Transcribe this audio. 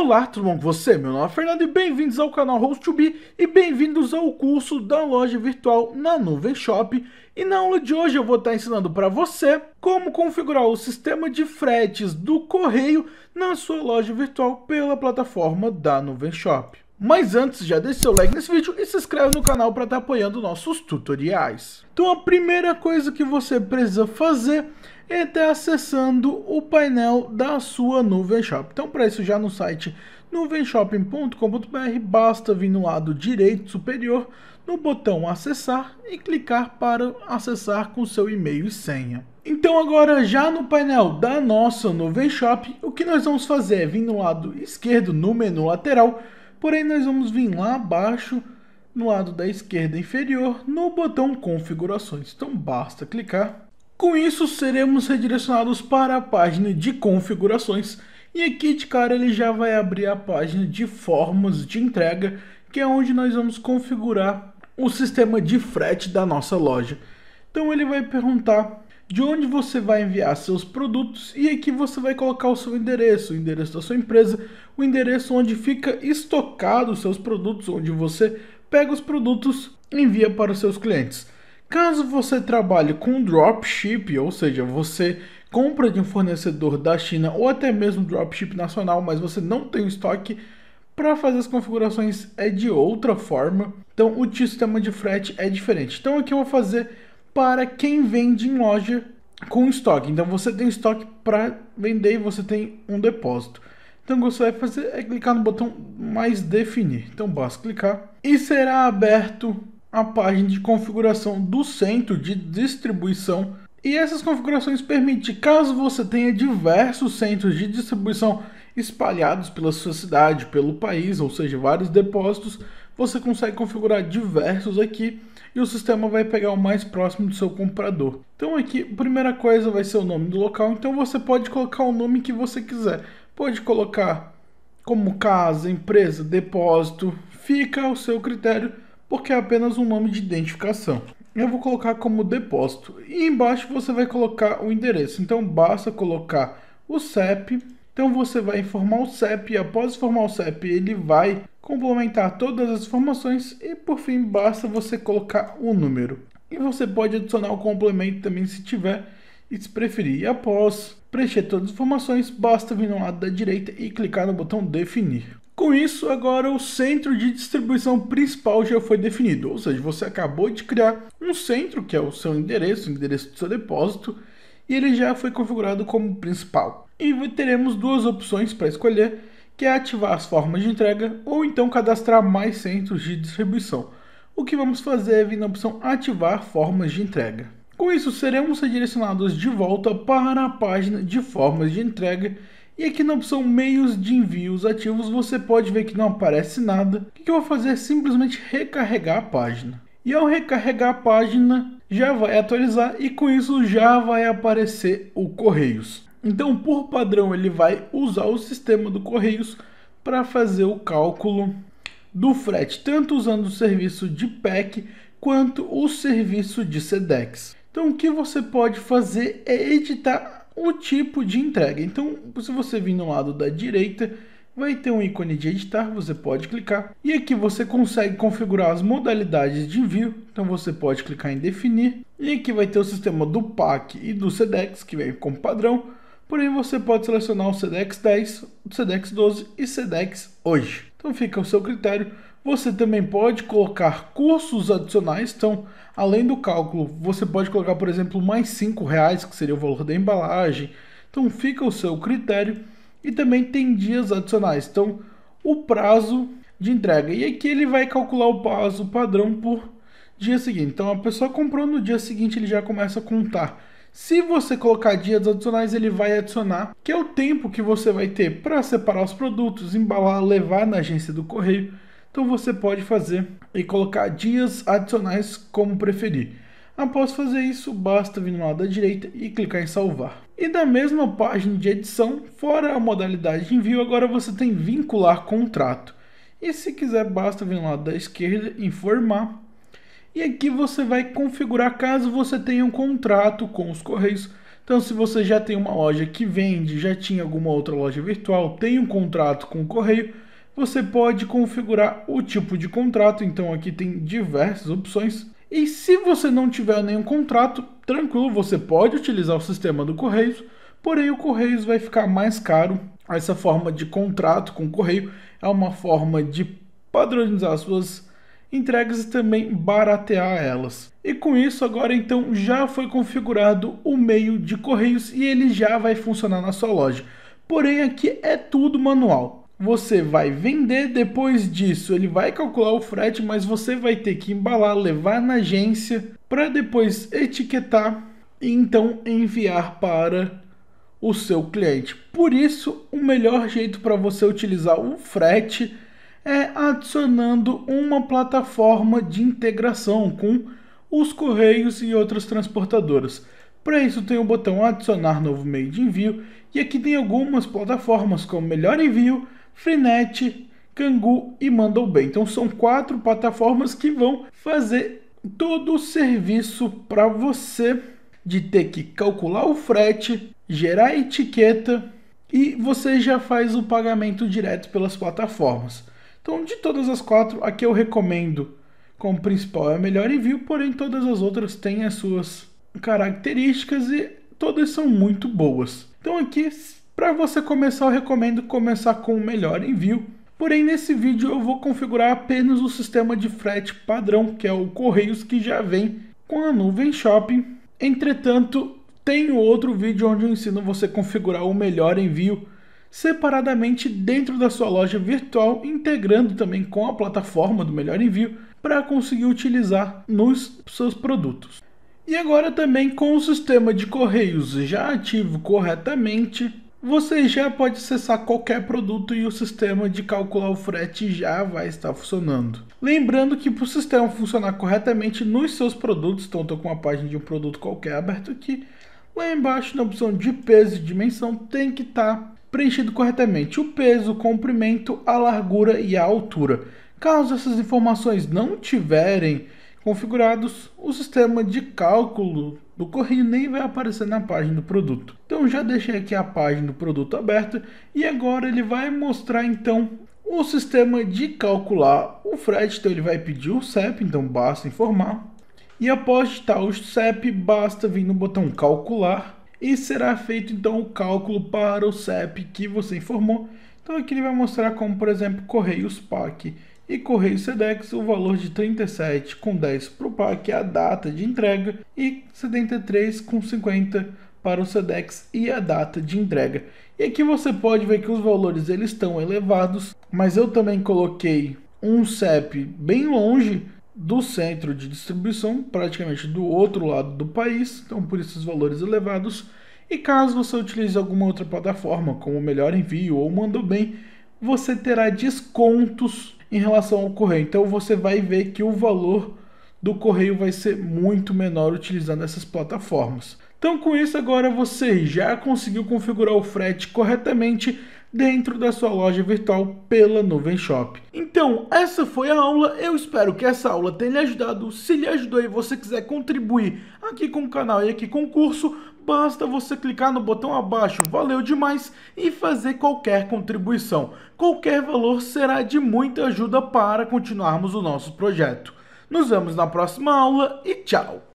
Olá, tudo bom com você? Meu nome é Fernando e bem-vindos ao canal Host2B e bem-vindos ao curso da loja virtual na Nuvem Shop. E na aula de hoje eu vou estar ensinando para você como configurar o sistema de fretes do correio na sua loja virtual pela plataforma da Nuvem Shop. Mas antes, já deixe seu like nesse vídeo e se inscreve no canal para estar apoiando nossos tutoriais. Então a primeira coisa que você precisa fazer e está acessando o painel da sua nuvem shop. Então, para isso, já no site nuvenshopping.com.br, basta vir no lado direito superior, no botão acessar e clicar para acessar com seu e-mail e senha. Então agora já no painel da nossa nuvem shop, o que nós vamos fazer é vir no lado esquerdo no menu lateral, porém nós vamos vir lá abaixo no lado da esquerda inferior no botão configurações. Então basta clicar com isso, seremos redirecionados para a página de configurações e aqui de cara ele já vai abrir a página de formas de entrega, que é onde nós vamos configurar o sistema de frete da nossa loja. Então ele vai perguntar de onde você vai enviar seus produtos e aqui você vai colocar o seu endereço, o endereço da sua empresa, o endereço onde fica estocado os seus produtos, onde você pega os produtos e envia para os seus clientes. Caso você trabalhe com dropship, ou seja, você compra de um fornecedor da China ou até mesmo dropship nacional, mas você não tem estoque, para fazer as configurações é de outra forma. Então o sistema de frete é diferente. Então aqui eu vou fazer para quem vende em loja com estoque. Então você tem estoque para vender e você tem um depósito. Então o que você vai fazer é clicar no botão mais definir. Então basta clicar e será aberto a página de configuração do centro de distribuição e essas configurações permitem, caso você tenha diversos centros de distribuição espalhados pela sua cidade, pelo país, ou seja, vários depósitos, você consegue configurar diversos aqui e o sistema vai pegar o mais próximo do seu comprador. Então aqui, a primeira coisa vai ser o nome do local, então você pode colocar o nome que você quiser. Pode colocar como casa, empresa, depósito, fica ao seu critério porque é apenas um nome de identificação. Eu vou colocar como depósito e embaixo você vai colocar o endereço. Então basta colocar o CEP. Então você vai informar o CEP e após informar o CEP ele vai complementar todas as informações e por fim basta você colocar o um número. E você pode adicionar o complemento também se tiver e se preferir. E após preencher todas as informações, basta vir no lado da direita e clicar no botão definir. Com isso, agora o centro de distribuição principal já foi definido, ou seja, você acabou de criar um centro que é o seu endereço, o endereço do seu depósito, e ele já foi configurado como principal. E teremos duas opções para escolher, que é ativar as formas de entrega ou então cadastrar mais centros de distribuição. O que vamos fazer é vir na opção ativar formas de entrega. Com isso, seremos redirecionados de volta para a página de formas de entrega e aqui na opção meios de envios ativos você pode ver que não aparece nada. O que eu vou fazer é simplesmente recarregar a página. E ao recarregar a página já vai atualizar e com isso já vai aparecer o Correios. Então por padrão ele vai usar o sistema do Correios para fazer o cálculo do frete, tanto usando o serviço de PEC quanto o serviço de SEDEX. Então o que você pode fazer é editar o tipo de entrega. Então, se você vir no lado da direita, vai ter um ícone de editar, você pode clicar. E aqui você consegue configurar as modalidades de envio, então você pode clicar em definir. E aqui vai ter o sistema do PAC e do SEDEX, que vem como padrão. Porém, você pode selecionar o CDX 10, o 12 e CDX hoje. Então fica ao seu critério. Você também pode colocar cursos adicionais, então além do cálculo, você pode colocar, por exemplo, mais R$ reais, que seria o valor da embalagem. Então fica ao seu critério. E também tem dias adicionais, então o prazo de entrega. E aqui ele vai calcular o prazo padrão por dia seguinte. Então a pessoa comprou no dia seguinte, ele já começa a contar. Se você colocar dias adicionais, ele vai adicionar, que é o tempo que você vai ter para separar os produtos, embalar, levar na agência do correio. Então você pode fazer e colocar dias adicionais como preferir. Após fazer isso, basta vir no lado da direita e clicar em salvar. E da mesma página de edição, fora a modalidade de envio, agora você tem vincular contrato. E se quiser, basta vir no lado da esquerda, informar e aqui você vai configurar caso você tenha um contrato com os Correios. Então, se você já tem uma loja que vende, já tinha alguma outra loja virtual, tem um contrato com o Correio, você pode configurar o tipo de contrato. Então, aqui tem diversas opções. E se você não tiver nenhum contrato, tranquilo, você pode utilizar o sistema do Correios, porém o Correios vai ficar mais caro. Essa forma de contrato com o Correio é uma forma de padronizar suas entregues e também baratear elas. E com isso, agora então já foi configurado o meio de correios e ele já vai funcionar na sua loja. Porém, aqui é tudo manual. Você vai vender, depois disso ele vai calcular o frete, mas você vai ter que embalar, levar na agência para depois etiquetar e então enviar para o seu cliente. Por isso, o melhor jeito para você utilizar o frete é adicionando uma plataforma de integração com os correios e outras transportadoras. Para isso tem o botão adicionar novo meio de envio e aqui tem algumas plataformas como Melhor Envio, Freenet, Cangu e Mandobay. Então são quatro plataformas que vão fazer todo o serviço para você de ter que calcular o frete, gerar etiqueta e você já faz o pagamento direto pelas plataformas. Então, de todas as quatro, a que eu recomendo como principal é a melhor envio, porém todas as outras têm as suas características e todas são muito boas. Então aqui, para você começar, eu recomendo começar com o melhor envio. Porém, nesse vídeo eu vou configurar apenas o sistema de frete padrão, que é o Correios, que já vem com a nuvem Shopping. Entretanto, tem outro vídeo onde eu ensino você configurar o melhor envio, separadamente dentro da sua loja virtual, integrando também com a plataforma do Melhor Envio para conseguir utilizar nos seus produtos. E agora também com o sistema de correios já ativo corretamente, você já pode acessar qualquer produto e o sistema de calcular o frete já vai estar funcionando. Lembrando que para o sistema funcionar corretamente nos seus produtos, então estou com uma página de um produto qualquer aberto aqui, lá embaixo na opção de peso e dimensão tem que estar tá preenchido corretamente o peso, o comprimento, a largura e a altura. Caso essas informações não tiverem configurados, o sistema de cálculo do correio nem vai aparecer na página do produto. Então já deixei aqui a página do produto aberta e agora ele vai mostrar então o sistema de calcular o frete, então ele vai pedir o CEP, então basta informar. E após digitar o CEP, basta vir no botão calcular e será feito então o cálculo para o CEP que você informou. Então aqui ele vai mostrar como, por exemplo, Correios PAC e Correios SEDEX o valor de 37 com 10 para o PAC, a data de entrega, e 73 com 50 para o SEDEX e a data de entrega. E aqui você pode ver que os valores eles estão elevados, mas eu também coloquei um CEP bem longe do centro de distribuição, praticamente do outro lado do país, então por esses valores elevados. E caso você utilize alguma outra plataforma, como Melhor Envio ou Mandou Bem, você terá descontos em relação ao correio. Então você vai ver que o valor do correio vai ser muito menor utilizando essas plataformas. Então, com isso, agora você já conseguiu configurar o frete corretamente dentro da sua loja virtual pela Nuvem Shop. Então, essa foi a aula. Eu espero que essa aula tenha lhe ajudado. Se lhe ajudou e você quiser contribuir aqui com o canal e aqui com o curso, basta você clicar no botão abaixo, valeu demais, e fazer qualquer contribuição. Qualquer valor será de muita ajuda para continuarmos o nosso projeto. Nos vemos na próxima aula e tchau!